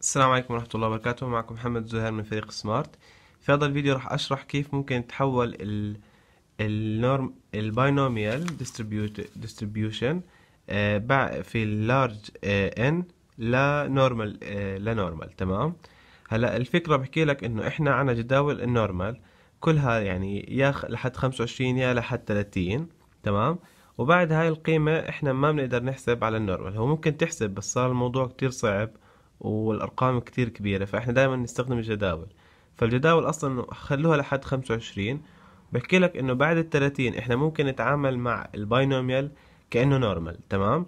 السلام عليكم ورحمة الله وبركاته معكم محمد زهير من فريق سمارت في هذا الفيديو راح أشرح كيف ممكن تحول ال النورم الباينوميال ديستريبيوشن آه، في اللارج ان لنورمال لنورمال تمام هلا الفكرة بحكي لك إنه إحنا عنا جداول النورمال كلها يعني يا لحد 25 يا لحد 30 تمام وبعد هاي القيمة إحنا ما بنقدر نحسب على النورمال هو ممكن تحسب بس صار الموضوع كتير صعب والارقام كتير كبيره فاحنا دائما نستخدم الجداول فالجداول اصلا خلوها لحد 25 بحكي لك انه بعد ال 30 احنا ممكن نتعامل مع الباينوميال كانه نورمال تمام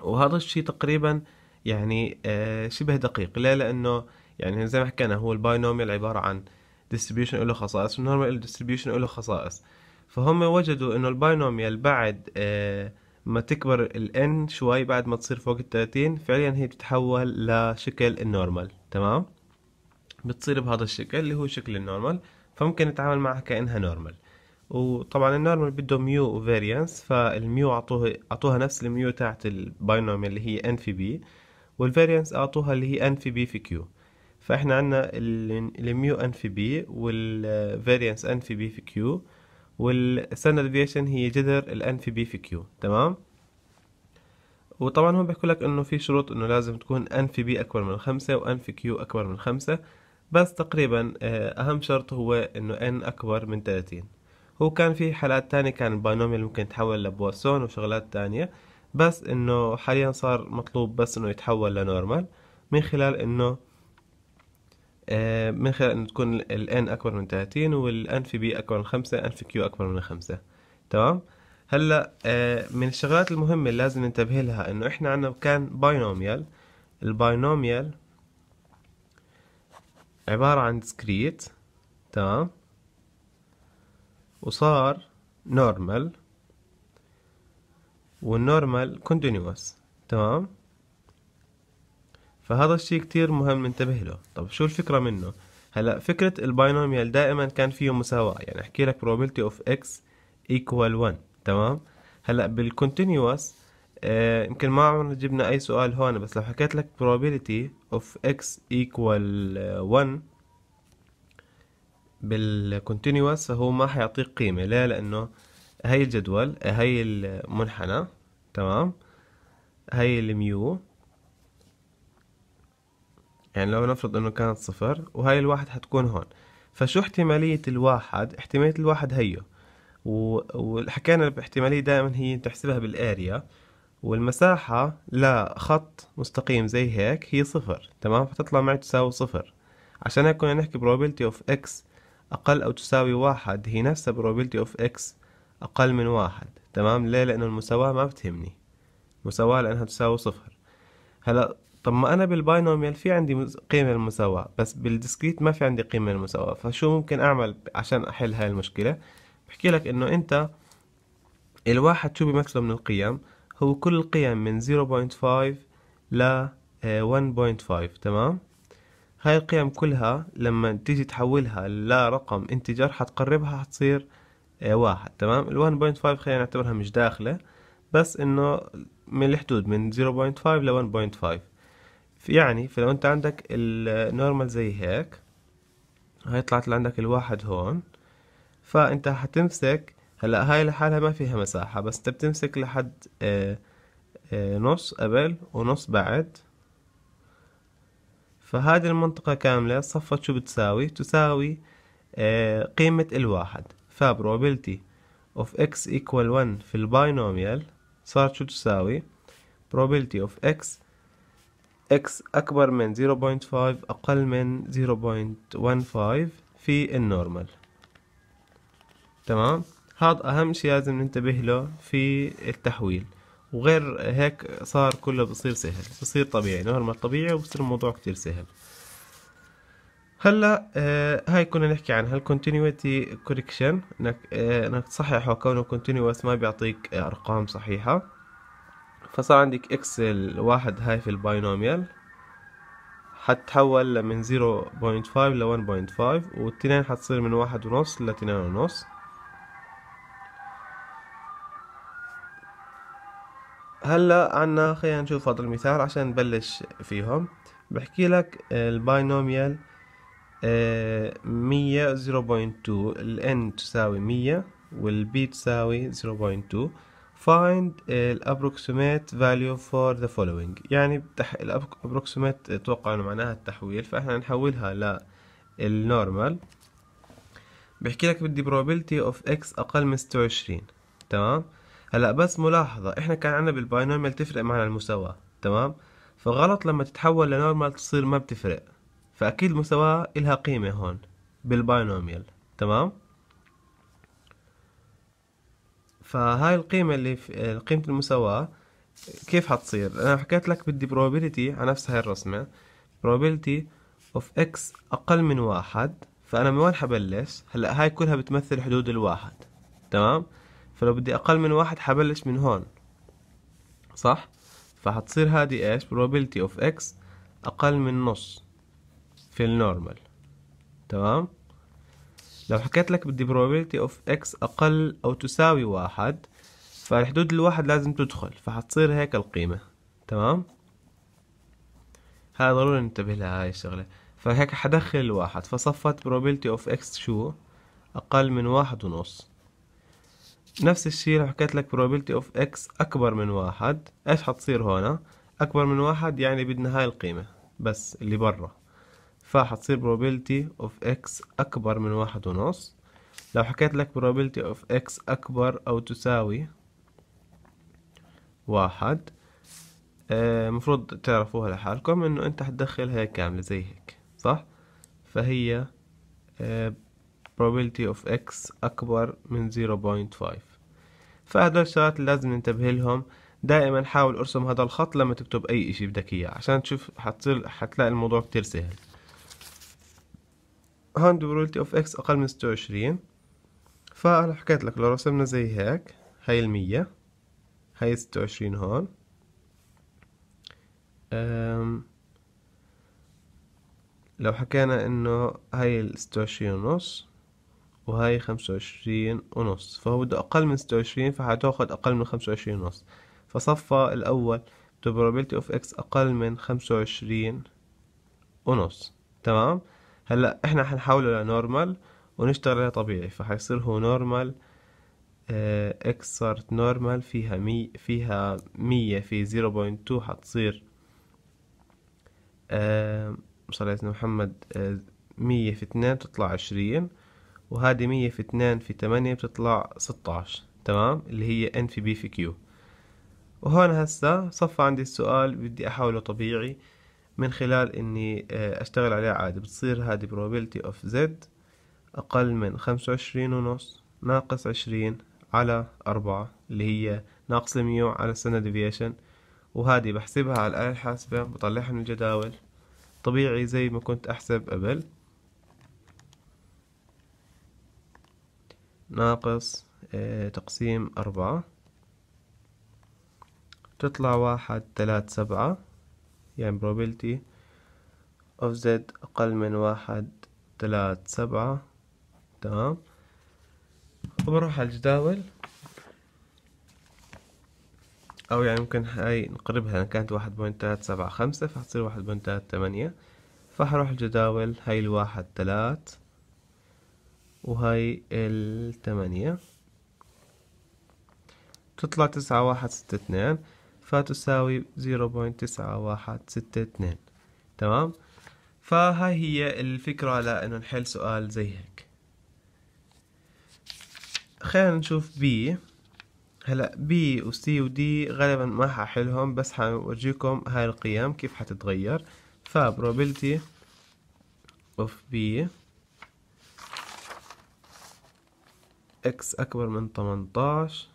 وهذا الشيء تقريبا يعني آه شبه دقيق ليه لانه يعني زي ما حكينا هو الباينوميال عباره عن ديستريبيوشن له خصائص والنورمال ديستريبيوشن له خصائص فهم وجدوا انه الباينوميال بعد آه ما تكبر ال n شوي بعد ما تصير فوق التلاتين فعليا هي بتتحول لشكل النورمال تمام بتصير بهذا الشكل اللي هو شكل النورمال فممكن نتعامل معها كأنها نورمال وطبعا النورمال بده ميو وفاريانس فالميو عطوه عطوها نفس الميو تاعت الباينوميال اللي هي ان في بي والفاريانس اعطوها اللي هي ان في بي في كيو فاحنا عندنا الميو ان في بي والفاريانس ان في بي في كيو والستاندرد ديفيشن هي جذر الان في بي في كيو تمام وطبعا هم بيحكوا لك انه في شروط انه لازم تكون ان في بي اكبر من خمسة وان في كيو اكبر من خمسة بس تقريبا آه، اهم شرط هو انه ان اكبر من 30 هو كان في حالات تانية كان الباينوميال ممكن يتحول لبواسون وشغلات تانية بس انه حاليا صار مطلوب بس انه يتحول لنورمال من خلال انه آه، من خلال أن تكون n أكبر من 30 في b أكبر من 5 في q أكبر من 5 تمام هلا آه، من الشغلات المهمة اللي لازم ننتبه لها إنه إحنا عنا كان باينوميال الباينوميال عبارة عن ديسكريت تمام وصار نورمال والنورمال كونتينوس تمام فهذا الشيء كتير مهم ننتبه له طب شو الفكرة منه هلا فكرة الباينوميال دائما كان فيه مساواة يعني احكي لك probability of x equal 1 تمام هلا بالcontinuous آه، يمكن ما عمرنا جبنا اي سؤال هون بس لو حكيت لك probability of x equal 1 آه، بالcontinuous فهو ما حيعطيك قيمة ليه لأنه هاي الجدول هاي المنحنى تمام هاي الميو يعني لو نفرض انه كانت صفر وهاي الواحد حتكون هون فشو احتمالية الواحد احتمالية الواحد هيو وحكينا باحتمالية دائما هي تحسبها بالاريا والمساحة لخط مستقيم زي هيك هي صفر تمام فتطلع معي تساوي صفر عشان هيك كنا نحكي probability of x أقل أو تساوي واحد هي نفسها probability of x أقل من واحد تمام ليه لأنه المساواة ما بتهمني مساواة لأنها تساوي صفر هلا طب ما انا بالباينوميال في عندي قيمه المساواه بس بالديسكريت ما في عندي قيمه المساواه فشو ممكن اعمل عشان احل هاي المشكله بحكي لك انه انت الواحد شو بيمثله من القيم هو كل القيم من 0.5 ل 1.5 آه، تمام هاي القيم كلها لما تيجي تحولها لرقم انتجر حتقربها حتصير آه، واحد تمام ال 1.5 خلينا نعتبرها مش داخلة بس انه من الحدود من 0.5 ل 1.5 يعني فلو انت عندك النورمال زي هيك هاي طلعت لعندك الواحد هون فانت حتمسك هلا هاي لحالها ما فيها مساحة بس انت بتمسك لحد آآ آه، آه، نص قبل ونص بعد فهذه المنطقة كاملة صفت شو بتساوي تساوي آه، قيمة الواحد فبروبابيلتي of x equal 1 في الباينوميال صارت شو تساوي probability of x x أكبر من 0.5 أقل من 0.15 في النورمال تمام هذا أهم شي لازم ننتبه له في التحويل وغير هيك صار كله بصير سهل بصير طبيعي نورمال طبيعي وبصير الموضوع كتير سهل هلا آه هاي كنا نحكي عنها continuity correction انك آه انك تصححه كونه كونتينيوس ما بيعطيك ارقام صحيحه فصار عندك اكس الواحد هاي في الباينوميال حتحول من 0.5 ل 1.5 والتنين حتصير من واحد ونص لتنين ونص هلا عنا خلينا نشوف هذا المثال عشان نبلش فيهم بحكي لك الباينوميال آه، مية زيرو بوينت تو الان تساوي مية والبي تساوي زيرو بوينت تو find approximate value for the following يعني بتح... الابروكسيمات اتوقع انه معناها التحويل فاحنا نحولها للنورمال بحكي لك بدي probability of x اقل من 26 تمام هلا بس ملاحظة احنا كان عندنا بالباينوميال تفرق معنا المساواة تمام فغلط لما تتحول لنورمال تصير ما بتفرق فاكيد المساواة الها قيمة هون بالباينوميال تمام فهاي القيمة اللي في آه، قيمة المساواة كيف حتصير انا حكيت لك بدي probability على نفس هاي الرسمة probability of x اقل من واحد فانا من وين حبلش هلا هاي كلها بتمثل حدود الواحد تمام فلو بدي اقل من واحد حبلش من هون صح فحتصير هادي ايش probability of x اقل من نص في النورمال تمام لو حكيت لك بدي probability of x أقل أو تساوي واحد فالحدود الواحد لازم تدخل فحتصير هيك القيمة تمام هذا ضروري ننتبه لها هاي الشغلة فهيك حدخل الواحد فصفت probability of x شو أقل من واحد ونص نفس الشي لو حكيت لك probability of x أكبر من واحد إيش حتصير هنا أكبر من واحد يعني بدنا هاي القيمة بس اللي برا فحتصير probability of x أكبر من واحد ونص لو حكيت لك probability of x أكبر أو تساوي واحد آه، مفروض تعرفوها لحالكم إنه أنت حتدخل هي كاملة زي هيك صح فهي آه، probability of x أكبر من 0.5 فهدول الشغلات اللي لازم ننتبه لهم دائما حاول ارسم هذا الخط لما تكتب اي اشي بدك اياه عشان تشوف حتصير حتلاقي الموضوع كتير سهل هاند بروبابيلتي اوف اكس اقل من ستة وعشرين فأنا حكيت لك لو رسمنا زي هيك هاي المية هاي ستة وعشرين هون أم لو حكينا انه هاي ستة وعشرين ونص وهاي خمسة وعشرين ونص فهو بده أقل من ستة وعشرين فحتاخد أقل من خمسة وعشرين ونص فصفى الأول probability of x أقل من خمسة وعشرين ونص تمام هلا احنا حنحوله لنورمال ونشتغل عليه طبيعي فحيصير هو نورمال اكس صارت نورمال فيها مي فيها مية في زيرو بوينت تو حتصير آه، صلى الله محمد آه، مية في اتنين بتطلع عشرين وهذه مية في اتنين في تمانية بتطلع عشر تمام اللي هي ان في بي في كيو وهون هسا صفى عندي السؤال بدي احوله طبيعي من خلال اني آه، اشتغل عليها عادي بتصير هذه probability of z اقل من خمسة وعشرين ونص ناقص عشرين على أربعة اللي هي ناقص ميو على السنة ديفيشن وهذه بحسبها على الآلة الحاسبة بطلعها من الجداول طبيعي زي ما كنت أحسب قبل ناقص آه، تقسيم أربعة تطلع واحد تلات سبعة يعني probability of z أقل من واحد تلات سبعة تمام وبروح على الجداول أو يعني ممكن هاي نقربها لأن كانت واحد بوينت ثلاثة سبعة خمسة فحتصير واحد بوينت ثلاثة تمانية فحروح الجداول هاي الواحد تلات وهاي التمانية تطلع تسعة واحد ستة اثنين فتساوي 0.9162 تمام فهاي هي الفكرة على انه نحل سؤال زي هيك خلينا نشوف بي هلا بي وسي ودي غالبا ما ححلهم بس حورجيكم هاي القيم كيف حتتغير ف probability of اكس أكبر من 18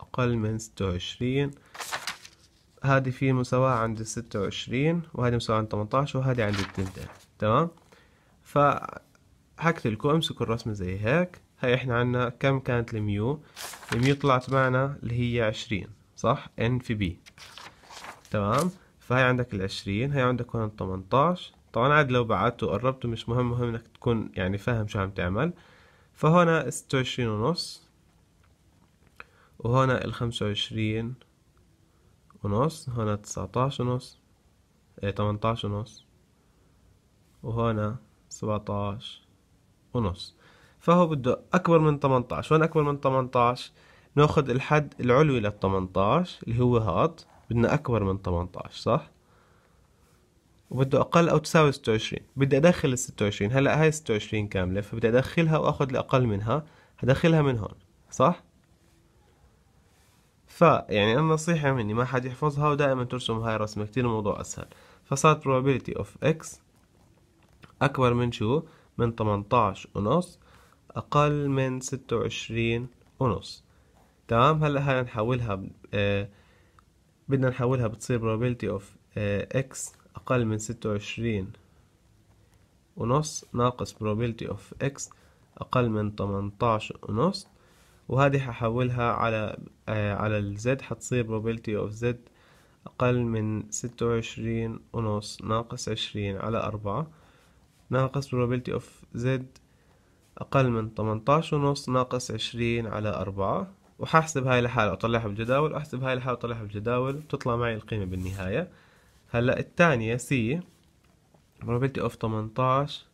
أقل من 26 هذه في مساواة عند الستة وعشرين وهذه مساواة عند تمنتاش وهذه عند التنتين تمام فحكت لكم امسكوا الرسمة زي هيك هاي احنا عنا كم كانت الميو الميو طلعت معنا اللي هي عشرين صح ان في بي تمام فهي عندك العشرين هي عندك هون التمنتاش طبعا عاد لو بعدته وقربته مش مهم مهم انك تكون يعني فاهم شو عم تعمل فهنا ستة وعشرين ونص وهنا الخمسة وعشرين ونص هنا تسعتاش ونص ايه تمنتاش ونص وهنا سبعتاش ونص فهو بده أكبر من تمنتاش وين أكبر من تمنتاش ناخد الحد العلوي للتمنتاش اللي هو هاد بدنا أكبر من تمنتاش صح وبده أقل أو تساوي ستة وعشرين بدي أدخل الستة وعشرين هلأ هاي ستة وعشرين كاملة فبدي أدخلها وأخد الأقل منها هدخلها من هون صح فيعني النصيحة مني ما حد يحفظها ودائما ترسم هاي الرسمة كتير الموضوع أسهل فصارت probability of x أكبر من شو من 18 ونص أقل من 26 ونص تمام هلا هاي نحولها آه، بدنا نحولها بتصير probability of آه، x أقل من 26 ونص ناقص probability of x أقل من 18 ونص وهذه هحولها على آه على الزد حتصير probability of z أقل من ستة وعشرين ونص ناقص عشرين على أربعة ناقص probability of z أقل من تمنتاش ونص ناقص عشرين على أربعة وححسب هاي لحالها وأطلعها بالجداول وأحسب هاي لحالها وأطلعها بالجداول وتطلع معي القيمة بالنهاية هلا الثانية سي probability of تمنتاش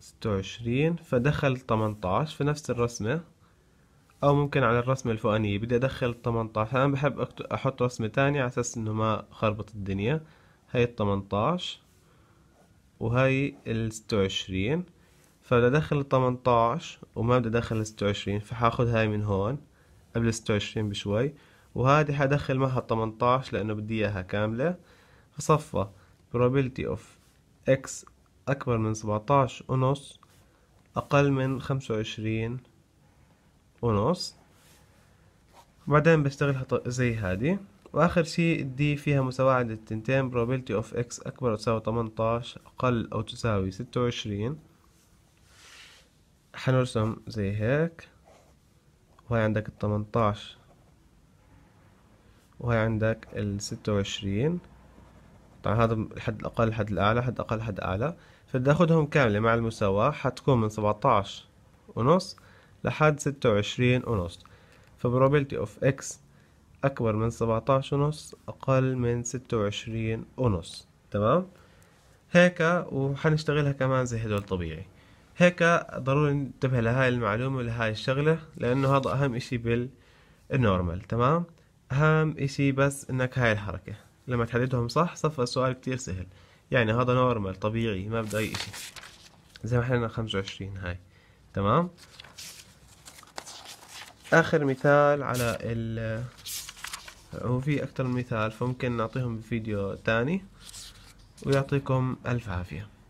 ستة وعشرين فدخل تمنتاش في نفس الرسمة او ممكن على الرسمة الفوقانية بدي ادخل 18 انا بحب احط رسمة تانية على اساس انه ما خربط الدنيا هاي ال 18 وهاي ال 26 فبدي ادخل ال 18 وما بدي ادخل ال 26 فحاخد هاي من هون قبل ال 26 بشوي وهذه حدخل معها 18 لانه بدي اياها كاملة فصفى probability of x اكبر من 17 ونص اقل من 25 ونص وبعدين بشتغلها زي هادي واخر شيء دي فيها مساواة التنتين probability of x اكبر او تساوي 18 اقل او تساوي 26 حنرسم زي هيك وهي عندك ال 18 وهي عندك ال 26 طبعا هذا الحد الاقل الحد الاعلى حد اقل حد اعلى فبدي اخذهم كاملة مع المساواة حتكون من 17 ونص لحد ستة وعشرين ونص فبروبيلتي اوف اكس اكبر من سبعتاش ونص اقل من ستة وعشرين ونص تمام هيك وحنشتغلها كمان زي هدول طبيعي هيك ضروري ننتبه لهاي المعلومة ولهاي الشغلة لأنه هذا أهم إشي بالنورمال تمام أهم إشي بس إنك هاي الحركة لما تحددهم صح صفى السؤال كتير سهل يعني هذا نورمال طبيعي ما بده أي إشي زي ما إحنا خمسة وعشرين هاي تمام اخر مثال على ال هو في اكتر من مثال فممكن نعطيهم فيديو تاني ويعطيكم الف عافيه